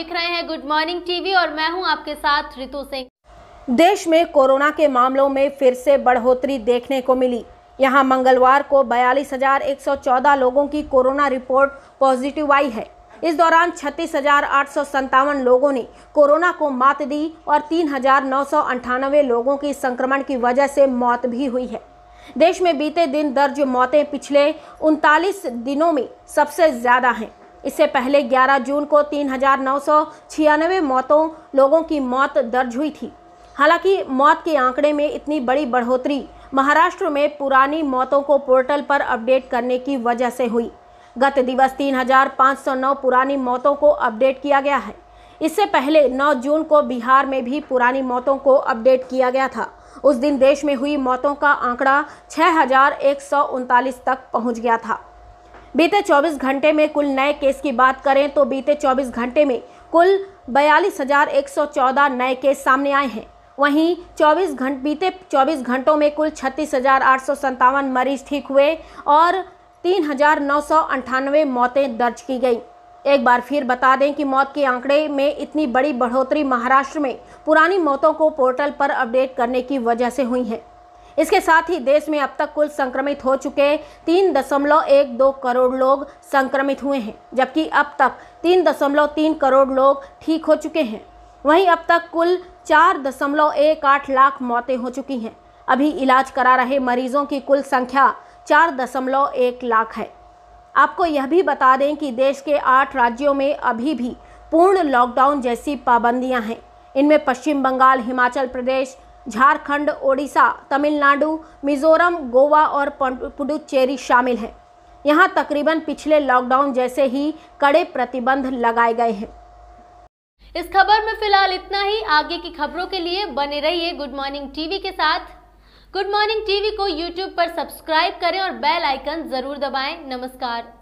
देख रहे हैं गुड मॉर्निंग टीवी और मैं हूं आपके साथ रितु सिंह देश में कोरोना के मामलों में फिर से बढ़ोतरी देखने को मिली यहां मंगलवार को 42,114 लोगों की कोरोना रिपोर्ट पॉजिटिव आई है इस दौरान छत्तीस लोगों ने कोरोना को मात दी और तीन लोगों की संक्रमण की वजह से मौत भी हुई है देश में बीते दिन दर्ज मौतें पिछले उनतालीस दिनों में सबसे ज़्यादा हैं इससे पहले 11 जून को तीन मौतों लोगों की मौत दर्ज हुई थी हालांकि मौत के आंकड़े में इतनी बड़ी बढ़ोतरी महाराष्ट्र में पुरानी मौतों को पोर्टल पर अपडेट करने की वजह से हुई गत दिवस 3,509 पुरानी मौतों को अपडेट किया गया है इससे पहले 9 जून को बिहार में भी पुरानी मौतों को अपडेट किया गया था उस दिन देश में हुई मौतों का आंकड़ा छः तक पहुँच गया था बीते 24 घंटे में कुल नए केस की बात करें तो बीते 24 घंटे में कुल बयालीस नए केस सामने आए हैं वहीं 24 घंट बीते 24 घंटों में कुल छत्तीस मरीज ठीक हुए और तीन मौतें दर्ज की गई एक बार फिर बता दें कि मौत के आंकड़े में इतनी बड़ी बढ़ोतरी महाराष्ट्र में पुरानी मौतों को पोर्टल पर अपडेट करने की वजह से हुई है इसके साथ ही देश में अब तक कुल संक्रमित हो चुके तीन दशमलव एक दो करोड़ लोग संक्रमित हुए हैं जबकि अब तक तीन दशमलव तीन करोड़ लोग ठीक हो चुके हैं वहीं अब तक कुल चार दशमलव एक आठ लाख मौतें हो चुकी हैं अभी इलाज करा रहे मरीजों की कुल संख्या चार दशमलव एक लाख है आपको यह भी बता दें कि देश के आठ राज्यों में अभी भी पूर्ण लॉकडाउन जैसी पाबंदियां हैं इनमें पश्चिम बंगाल हिमाचल प्रदेश झारखंड ओडिशा तमिलनाडु मिजोरम गोवा और पुडुचेरी शामिल हैं यहाँ तकरीबन पिछले लॉकडाउन जैसे ही कड़े प्रतिबंध लगाए गए हैं इस खबर में फिलहाल इतना ही आगे की खबरों के लिए बने रहिए गुड मॉर्निंग टीवी के साथ गुड मॉर्निंग टीवी को यूट्यूब पर सब्सक्राइब करें और बेल आइकन जरूर दबाएं नमस्कार